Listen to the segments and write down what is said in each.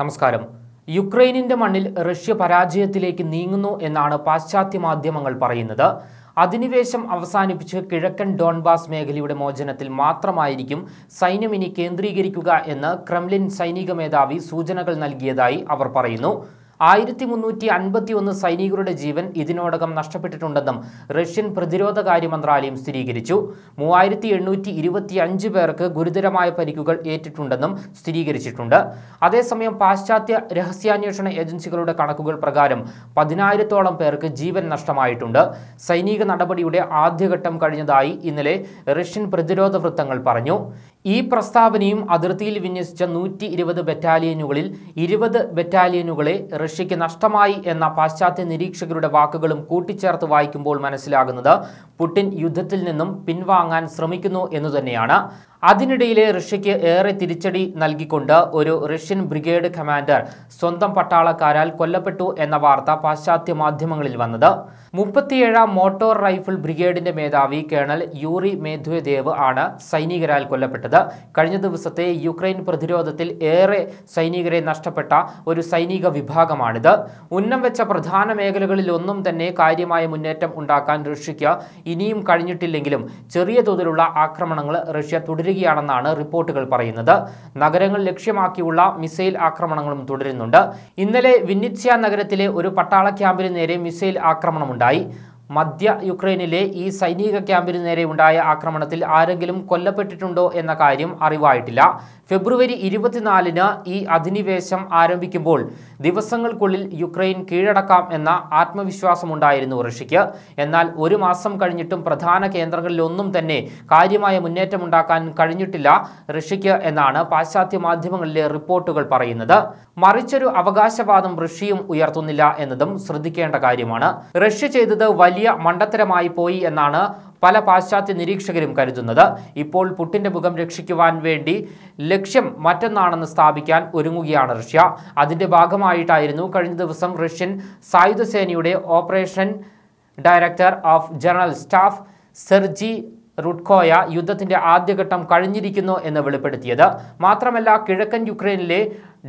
നമസ്കാരം യുക്രൈനിന്റെ മണ്ണിൽ റഷ്യ പരാജയത്തിലേക്ക് നീങ്ങുന്നു എന്നാണ് പാശ്ചാത്യ മാധ്യമങ്ങൾ പറയുന്നത് അധിനിവേശം അവസാനിപ്പിച്ച് കിഴക്കൻ ഡോൺബാസ് മേഖലയുടെ മോചനത്തിൽ മാത്രമായിരിക്കും സൈന്യം ഇനി കേന്ദ്രീകരിക്കുക എന്ന് ക്രെംലിൻ സൈനിക മേധാവി സൂചനകൾ നൽകിയതായി അവർ പറയുന്നു ആയിരത്തി മുന്നൂറ്റി അൻപത്തി ഒന്ന് സൈനികരുടെ ജീവൻ ഇതിനോടകം നഷ്ടപ്പെട്ടിട്ടുണ്ടെന്നും റഷ്യൻ പ്രതിരോധ കാര്യ മന്ത്രാലയം സ്ഥിരീകരിച്ചു മൂവായിരത്തി എണ്ണൂറ്റി ഇരുപത്തി അഞ്ച് പേർക്ക് ഗുരുതരമായ പരിക്കുകൾ ഏറ്റിട്ടുണ്ടെന്നും സ്ഥിരീകരിച്ചിട്ടുണ്ട് അതേസമയം പാശ്ചാത്യ രഹസ്യാന്വേഷണ ഏജൻസികളുടെ കണക്കുകൾ പ്രകാരം പതിനായിരത്തോളം പേർക്ക് ജീവൻ നഷ്ടമായിട്ടുണ്ട് സൈനിക നടപടിയുടെ ആദ്യഘട്ടം കഴിഞ്ഞതായി ഇന്നലെ റഷ്യൻ പ്രതിരോധ വൃത്തങ്ങൾ പറഞ്ഞു ഈ പ്രസ്താവനയും അതിർത്തിയിൽ വിന്യസിച്ച നൂറ്റി ബറ്റാലിയനുകളിൽ ഇരുപത് ബറ്റാലിയനുകളെ റഷ്യയ്ക്ക് നഷ്ടമായി എന്ന പാശ്ചാത്യ നിരീക്ഷകരുടെ വാക്കുകളും കൂട്ടിച്ചേർത്ത് വായിക്കുമ്പോൾ മനസ്സിലാകുന്നത് പുടിൻ യുദ്ധത്തിൽ നിന്നും പിൻവാങ്ങാൻ ശ്രമിക്കുന്നു എന്നു തന്നെയാണ് അതിനിടയിലെ റഷ്യയ്ക്ക് ഏറെ തിരിച്ചടി നൽകിക്കൊണ്ട് ഒരു റഷ്യൻ ബ്രിഗേഡ് കമാൻഡർ സ്വന്തം പട്ടാളക്കാരാൽ കൊല്ലപ്പെട്ടു എന്ന വാർത്ത പാശ്ചാത്യ മാധ്യമങ്ങളിൽ വന്നത് മുപ്പത്തിയേഴാം മോട്ടോർ റൈഫിൾ ബ്രിഗേഡിന്റെ മേധാവി കേണൽ യൂറി മേധുദേവ് ആണ് സൈനികരാൽ കൊല്ലപ്പെട്ടത് കഴിഞ്ഞ ദിവസത്തെ യുക്രൈൻ പ്രതിരോധത്തിൽ ഏറെ സൈനികരെ നഷ്ടപ്പെട്ട ഒരു സൈനിക വിഭാഗമാണിത് ഉന്നം വെച്ച പ്രധാന മേഖലകളിലൊന്നും തന്നെ കാര്യമായ മുന്നേറ്റം ഉണ്ടാക്കാൻ റഷ്യയ്ക്ക് ഇനിയും കഴിഞ്ഞിട്ടില്ലെങ്കിലും ചെറിയ തോതിലുള്ള ആക്രമണങ്ങൾ റഷ്യ തുടരുന്നു തുടരുകയാണെന്നാണ് റിപ്പോർട്ടുകൾ പറയുന്നത് നഗരങ്ങൾ ലക്ഷ്യമാക്കിയുള്ള മിസൈൽ ആക്രമണങ്ങളും തുടരുന്നുണ്ട് ഇന്നലെ വിന്നിത്സ്യ നഗരത്തിലെ ഒരു പട്ടാള ക്യാമ്പിന് നേരെ മിസൈൽ ആക്രമണമുണ്ടായി മധ്യ യുക്രൈനിലെ ഈ സൈനിക നേരെ ഉണ്ടായ ആക്രമണത്തിൽ ആരെങ്കിലും കൊല്ലപ്പെട്ടിട്ടുണ്ടോ എന്ന കാര്യം അറിവായിട്ടില്ല ഫെബ്രുവരി ഇരുപത്തിനാലിന് ഈ അധിനിവേശം ആരംഭിക്കുമ്പോൾ ദിവസങ്ങൾക്കുള്ളിൽ യുക്രൈൻ കീഴടക്കാം എന്ന ആത്മവിശ്വാസമുണ്ടായിരുന്നു റഷ്യയ്ക്ക് എന്നാൽ ഒരു മാസം കഴിഞ്ഞിട്ടും പ്രധാന കേന്ദ്രങ്ങളിലൊന്നും തന്നെ കാര്യമായ മുന്നേറ്റമുണ്ടാക്കാൻ കഴിഞ്ഞിട്ടില്ല റഷ്യയ്ക്ക് എന്നാണ് പാശ്ചാത്യ മാധ്യമങ്ങളിലെ റിപ്പോർട്ടുകൾ പറയുന്നത് മറിച്ചൊരു അവകാശവാദം റഷ്യയും ഉയർത്തുന്നില്ല എന്നതും ശ്രദ്ധിക്കേണ്ട കാര്യമാണ് റഷ്യ ചെയ്തത് വലിയ വലിയ മണ്ടത്തരമായി പോയി എന്നാണ് പല പാശ്ചാത്യ നിരീക്ഷകരും കരുതുന്നത് ഇപ്പോൾ പുട്ടിൻ്റെ മുഖം രക്ഷിക്കുവാൻ വേണ്ടി ലക്ഷ്യം മറ്റൊന്നാണെന്ന് സ്ഥാപിക്കാൻ ഒരുങ്ങുകയാണ് റഷ്യ അതിൻ്റെ ഭാഗമായിട്ടായിരുന്നു കഴിഞ്ഞ ദിവസം റഷ്യൻ സായുധസേനയുടെ operation director of general staff Sergei Rudskoy യുദ്ധത്തിന്റെ ആദ്യഘട്ടം കഴിഞ്ഞിരിക്കുന്നു എന്ന് വെളിപ്പെടുത്തിയത് മാത്രമല്ല കിഴക്കൻ യുക്രൈനിലെ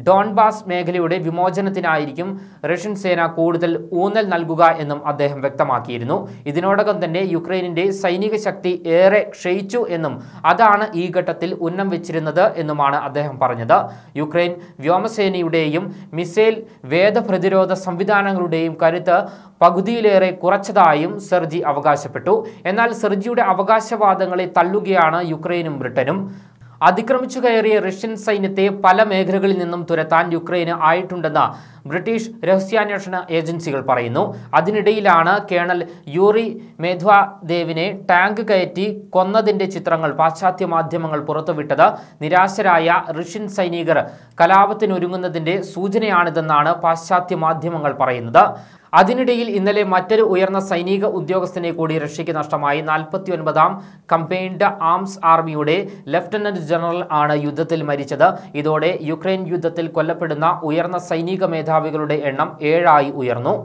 ഡോൺബാസ് മേഖലയുടെ വിമോചനത്തിനായിരിക്കും റഷ്യൻ സേന കൂടുതൽ ഊന്നൽ നൽകുക എന്നും അദ്ദേഹം വ്യക്തമാക്കിയിരുന്നു ഇതിനോടകം തന്നെ യുക്രൈനിന്റെ സൈനിക ശക്തി ഏറെ ക്ഷയിച്ചു എന്നും അതാണ് ഈ ഘട്ടത്തിൽ ഉന്നം വെച്ചിരുന്നത് എന്നുമാണ് അദ്ദേഹം പറഞ്ഞത് യുക്രൈൻ വ്യോമസേനയുടെയും മിസൈൽ വേദപ്രതിരോധ സംവിധാനങ്ങളുടെയും കരുത്ത് പകുതിയിലേറെ കുറച്ചതായും സെർജി അവകാശപ്പെട്ടു എന്നാൽ സെർജിയുടെ അവകാശവാദങ്ങളെ തള്ളുകയാണ് യുക്രൈനും ബ്രിട്ടനും അതിക്രമിച്ചു കയറിയ റഷ്യൻ സൈന്യത്തെ പല മേഖലകളിൽ നിന്നും തുരത്താൻ യുക്രൈന് ആയിട്ടുണ്ടെന്ന് ബ്രിട്ടീഷ് രഹസ്യാന്വേഷണ ഏജൻസികൾ പറയുന്നു അതിനിടയിലാണ് കേണൽ യൂറി മേധ്വാദേവിനെ ടാങ്ക് കയറ്റി കൊന്നതിൻ്റെ ചിത്രങ്ങൾ പാശ്ചാത്യ മാധ്യമങ്ങൾ പുറത്തുവിട്ടത് നിരാശരായ റഷ്യൻ സൈനികർ കലാപത്തിനൊരുങ്ങുന്നതിൻ്റെ സൂചനയാണിതെന്നാണ് പാശ്ചാത്യ മാധ്യമങ്ങൾ പറയുന്നത് അതിനിടയിൽ ഇന്നലെ മറ്റൊരു ഉയർന്ന സൈനിക ഉദ്യോഗസ്ഥനെ കൂടി റഷ്യയ്ക്ക് നഷ്ടമായി നാൽപ്പത്തിയൊൻപതാം കമ്പൈൻഡ് ആംസ് ആർമിയുടെ ലഫ്റ്റനന്റ് ജനറൽ ആണ് യുദ്ധത്തിൽ മരിച്ചത് ഇതോടെ യുക്രൈൻ യുദ്ധത്തിൽ കൊല്ലപ്പെടുന്ന ഉയർന്ന സൈനിക മേധാവികളുടെ എണ്ണം ഏഴായി ഉയർന്നു